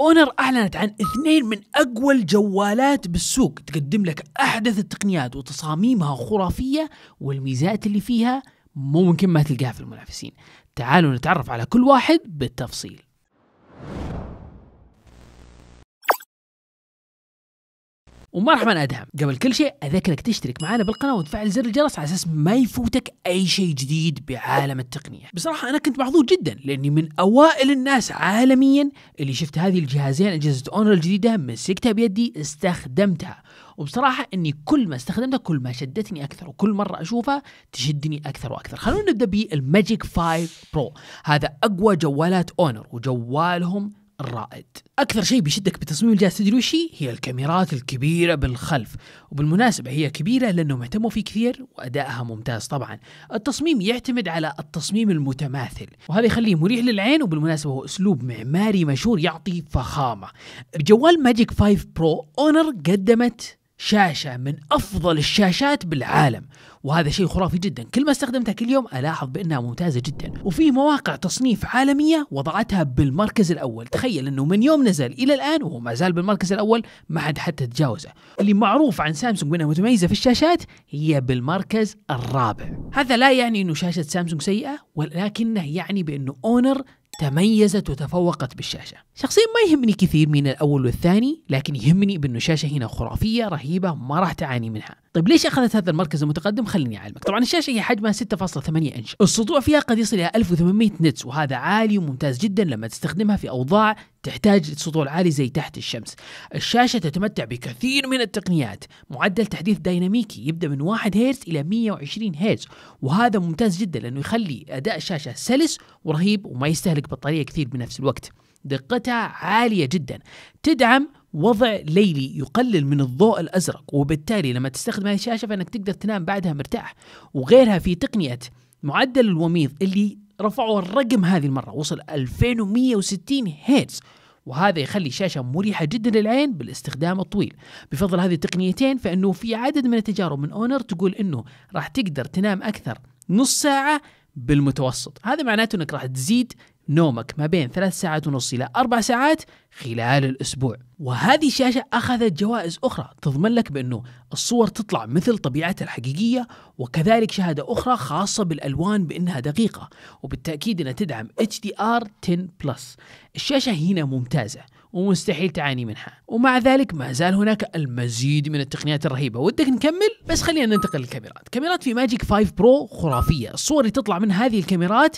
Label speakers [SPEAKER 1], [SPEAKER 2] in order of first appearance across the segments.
[SPEAKER 1] اونر اعلنت عن اثنين من اقوى الجوالات بالسوق تقدم لك احدث التقنيات وتصاميمها خرافيه والميزات اللي فيها ممكن ما تلقاها في المنافسين تعالوا نتعرف على كل واحد بالتفصيل ومرحبا ادهم قبل كل شيء اذكرك تشترك معنا بالقناه وتفعل زر الجرس على اساس ما يفوتك اي شيء جديد بعالم التقنيه بصراحه انا كنت محظوظ جدا لاني من اوائل الناس عالميا اللي شفت هذه الجهازين اجهزه اونر الجديده مسكتها بيدي استخدمتها وبصراحة إني كل ما استخدمتها كل ما شدتني أكثر وكل مرة أشوفها تشدني أكثر وأكثر خلونا نبدأ بالماجيك 5 برو هذا أقوى جوالات أونر وجوالهم الرائد أكثر شيء بيشدك بتصميم الجهاز تدري وش هي الكاميرات الكبيرة بالخلف وبالمناسبة هي كبيرة لأنهم اهتموا فيه كثير وأدائها ممتاز طبعا التصميم يعتمد على التصميم المتماثل وهذا يخليه مريح للعين وبالمناسبة هو أسلوب معماري مشهور يعطي فخامة بجوال ماجيك 5 برو أونر قدمت شاشة من أفضل الشاشات بالعالم وهذا شيء خرافي جدا كل ما استخدمتها كل يوم ألاحظ بأنها ممتازة جدا وفي مواقع تصنيف عالمية وضعتها بالمركز الأول تخيل أنه من يوم نزل إلى الآن وهو ما زال بالمركز الأول ما حد حتى تجاوزه اللي معروف عن سامسونج بأنها متميزة في الشاشات هي بالمركز الرابع هذا لا يعني أنه شاشة سامسونج سيئة ولكنه يعني بأنه أونر تميزت وتفوقت بالشاشة شخصيا ما يهمني كثير من الأول والثاني لكن يهمني بأن الشاشة هنا خرافية رهيبة ما راح تعاني منها طيب ليش أخذت هذا المركز المتقدم خليني أعلمك طبعا الشاشة هي حجمها 6.8 إنش السطوع فيها قد يصل إلى 1800 نتس وهذا عالي وممتاز جدا لما تستخدمها في أوضاع تحتاج لسطول عالي زي تحت الشمس الشاشة تتمتع بكثير من التقنيات معدل تحديث ديناميكي يبدأ من 1 هيرتز إلى 120 هيرتز وهذا ممتاز جدا لأنه يخلي أداء الشاشة سلس ورهيب وما يستهلك بطارية كثير بنفس الوقت دقتها عالية جدا تدعم وضع ليلي يقلل من الضوء الأزرق وبالتالي لما تستخدم هذه الشاشة فإنك تقدر تنام بعدها مرتاح وغيرها في تقنية معدل الوميض اللي رفعوا الرقم هذه المرة وصل 2160 هيرتز وهذا يخلي الشاشة مريحة جدا للعين بالاستخدام الطويل بفضل هذه التقنيتين فإنه في عدد من التجارب من أونر تقول إنه راح تقدر تنام أكثر نص ساعة بالمتوسط هذا معناته أنك راح تزيد نومك ما بين ثلاث ساعات ونص إلى أربع ساعات خلال الأسبوع وهذه الشاشة أخذت جوائز أخرى تضمن لك بأنه الصور تطلع مثل طبيعتها الحقيقية وكذلك شهادة أخرى خاصة بالألوان بأنها دقيقة وبالتأكيد أنها تدعم HDR 10 بلس الشاشة هنا ممتازة ومستحيل تعاني منها ومع ذلك ما زال هناك المزيد من التقنيات الرهيبة ودك نكمل بس خلينا ننتقل للكاميرات كاميرات في ماجيك 5 برو خرافية الصور اللي تطلع من هذه الكاميرات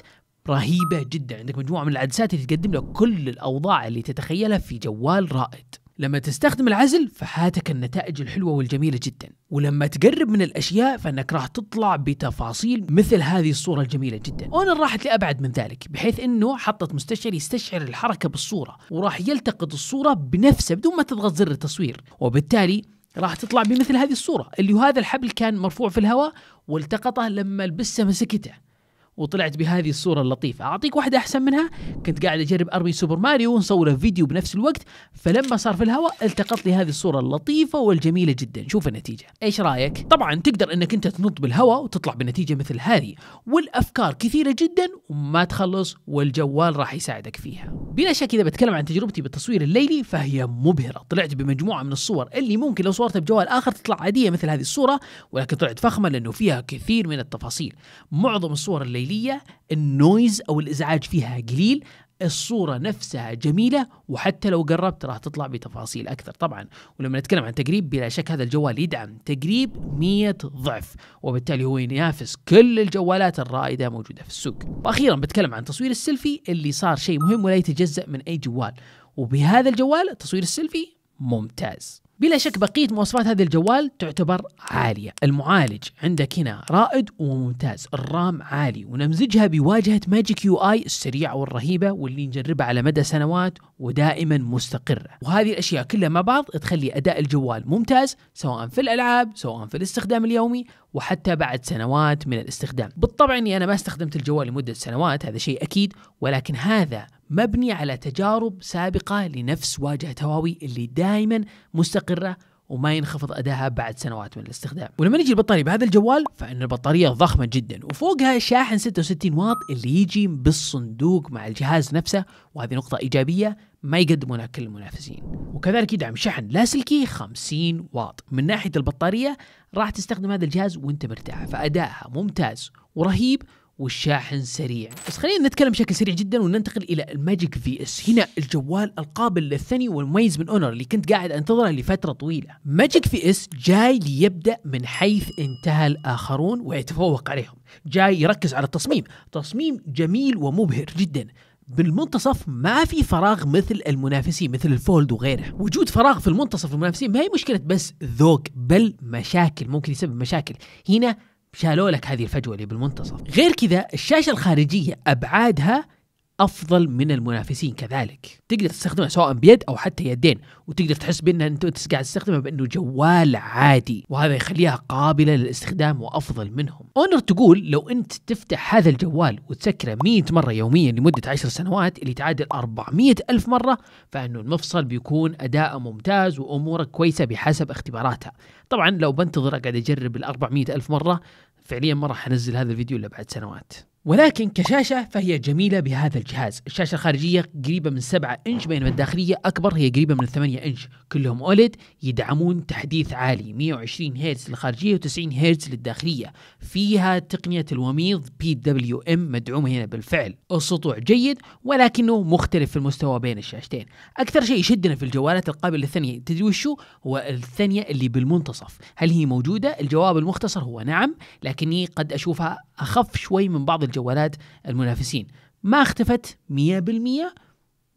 [SPEAKER 1] رهيبة جدا عندك مجموعة من العدسات اللي تقدم لك كل الأوضاع اللي تتخيلها في جوال رائد لما تستخدم العزل فحاتك النتائج الحلوة والجميلة جدا ولما تقرب من الأشياء فأنك راح تطلع بتفاصيل مثل هذه الصورة الجميلة جدا أونر راحت لأبعد من ذلك بحيث أنه حطت مستشعر يستشعر الحركة بالصورة وراح يلتقط الصورة بنفسه بدون ما تضغط زر التصوير وبالتالي راح تطلع بمثل هذه الصورة اللي هذا الحبل كان مرفوع في الهواء والتقطه لما البسه مسكته وطلعت بهذه الصورة اللطيفة أعطيك واحدة أحسن منها كنت قاعد أجرب أرمي سوبر ماريو ونصور فيديو بنفس الوقت فلما صار في الهواء التقط لي هذه الصورة اللطيفة والجميلة جدا شوف النتيجة إيش رأيك؟ طبعا تقدر أنك أنت تنط بالهواء وتطلع بنتيجة مثل هذه والأفكار كثيرة جدا وما تخلص والجوال راح يساعدك فيها بلا شك إذا بتكلم عن تجربتي بالتصوير الليلي فهي مبهرة طلعت بمجموعة من الصور اللي ممكن لو صورتها بجوال آخر تطلع عادية مثل هذه الصورة ولكن طلعت فخمة لأنه فيها كثير من التفاصيل معظم الصور الليلية الداخلية النويز أو الإزعاج فيها قليل الصورة نفسها جميلة وحتى لو قربت راح تطلع بتفاصيل أكثر طبعا ولما نتكلم عن تقريب بلا شك هذا الجوال يدعم تقريب 100 ضعف وبالتالي هو ينافس كل الجوالات الرائدة موجودة في السوق وأخيرا بتكلم عن تصوير السيلفي اللي صار شيء مهم ولا يتجزأ من أي جوال وبهذا الجوال تصوير السيلفي ممتاز بلا شك بقية مواصفات هذا الجوال تعتبر عالية المعالج عندك هنا رائد وممتاز الرام عالي ونمزجها بواجهة ماجيك يو آي السريعة والرهيبة واللي نجربها على مدى سنوات ودائما مستقرة وهذه الأشياء كلها مع بعض تخلي أداء الجوال ممتاز سواء في الألعاب سواء في الاستخدام اليومي وحتى بعد سنوات من الاستخدام بالطبع أني أنا ما استخدمت الجوال لمدة سنوات هذا شيء أكيد ولكن هذا مبني على تجارب سابقة لنفس واجهة هواوي اللي دائما مستقرة وما ينخفض ادائها بعد سنوات من الاستخدام ولما نجي البطاريه بهذا الجوال فان البطاريه ضخمه جدا وفوقها شاحن 66 واط اللي يجي بالصندوق مع الجهاز نفسه وهذه نقطه ايجابيه ما يقدمونها كل المنافسين وكذلك يدعم شحن لاسلكي 50 واط من ناحيه البطاريه راح تستخدم هذا الجهاز وانت مرتاح فادائها ممتاز ورهيب والشاحن سريع بس خلينا نتكلم بشكل سريع جدا وننتقل الى الماجيك في اس هنا الجوال القابل للثني والمميز من اونر اللي كنت قاعد انتظره لفتره طويله ماجيك في اس جاي ليبدا من حيث انتهى الاخرون ويتفوق عليهم جاي يركز على التصميم تصميم جميل ومبهر جدا بالمنتصف ما في فراغ مثل المنافسين مثل الفولد وغيره وجود فراغ في المنتصف المنافسين ما هي مشكلة بس ذوق بل مشاكل ممكن يسبب مشاكل هنا شالوا لك هذه الفجوه اللي بالمنتصف غير كذا الشاشه الخارجيه ابعادها افضل من المنافسين كذلك تقدر تستخدمها سواء بيد او حتى يدين وتقدر تحس بانها انت قاعد تستخدمها بانه جوال عادي وهذا يخليها قابله للاستخدام وافضل منهم اونر تقول لو انت تفتح هذا الجوال وتسكره 100 مره يوميا لمده 10 سنوات اللي تعادل 400 الف مره فانه المفصل بيكون اداءه ممتاز وامورك كويسه بحسب اختباراتها طبعا لو بنتظر قاعد اجرب ال 400 الف مره فعليا ما راح انزل هذا الفيديو الا بعد سنوات ولكن كشاشة فهي جميلة بهذا الجهاز الشاشة الخارجية قريبة من 7 إنش بينما الداخلية أكبر هي قريبة من 8 إنش كلهم أولد يدعمون تحديث عالي 120 هرتز للخارجية و90 هرتز للداخلية فيها تقنية الوميض بي دبليو ام مدعومة هنا بالفعل السطوع جيد ولكنه مختلف في المستوى بين الشاشتين أكثر شيء يشدنا في الجوالات القابلة للثانية تدري وشو هو الثانية اللي بالمنتصف هل هي موجودة الجواب المختصر هو نعم لكني قد أشوفها أخف شوي من بعض جوالات المنافسين ما اختفت 100%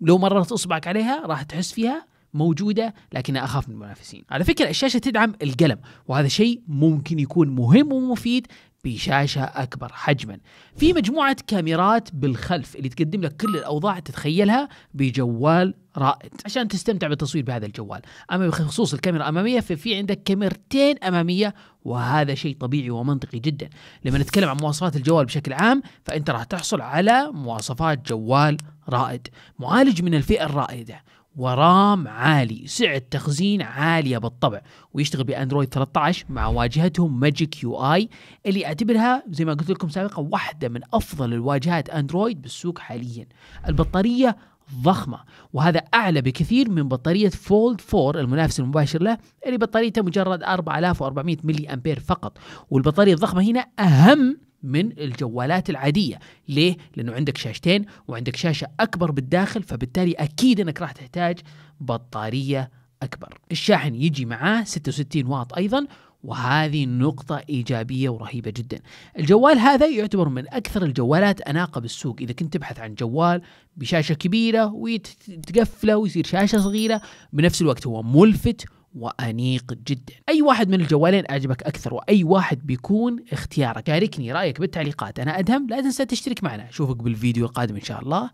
[SPEAKER 1] لو مررت اصبعك عليها راح تحس فيها موجودة لكن أخاف من المنافسين على فكرة الشاشة تدعم القلم وهذا شيء ممكن يكون مهم ومفيد بشاشه اكبر حجما في مجموعه كاميرات بالخلف اللي تقدم لك كل الاوضاع تتخيلها بجوال رائد عشان تستمتع بالتصوير بهذا الجوال اما بخصوص الكاميرا الاماميه ففي عندك كاميرتين اماميه وهذا شيء طبيعي ومنطقي جدا لما نتكلم عن مواصفات الجوال بشكل عام فانت راح تحصل على مواصفات جوال رائد معالج من الفئه الرائده ورام عالي سعة تخزين عالية بالطبع ويشتغل بأندرويد 13 مع واجهتهم ماجيك يو آي اللي أعتبرها زي ما قلت لكم سابقا واحدة من أفضل الواجهات أندرويد بالسوق حاليا البطارية ضخمة وهذا أعلى بكثير من بطارية فولد 4 المنافس المباشر له اللي بطاريته مجرد 4400 ملي أمبير فقط والبطارية الضخمة هنا أهم من الجوالات العادية ليه؟ لأنه عندك شاشتين وعندك شاشة أكبر بالداخل فبالتالي أكيد أنك راح تحتاج بطارية أكبر الشاحن يجي معاه 66 واط أيضا وهذه نقطة إيجابية ورهيبة جدا الجوال هذا يعتبر من أكثر الجوالات أناقة بالسوق إذا كنت تبحث عن جوال بشاشة كبيرة وتقفله ويصير شاشة صغيرة بنفس الوقت هو ملفت وأنيق جدا أي واحد من الجوالين أعجبك أكثر وأي واحد بيكون اختيارك شاركني يعني رأيك بالتعليقات أنا أدهم لا تنسى تشترك معنا أشوفك بالفيديو القادم إن شاء الله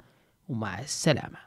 [SPEAKER 1] ومع السلامة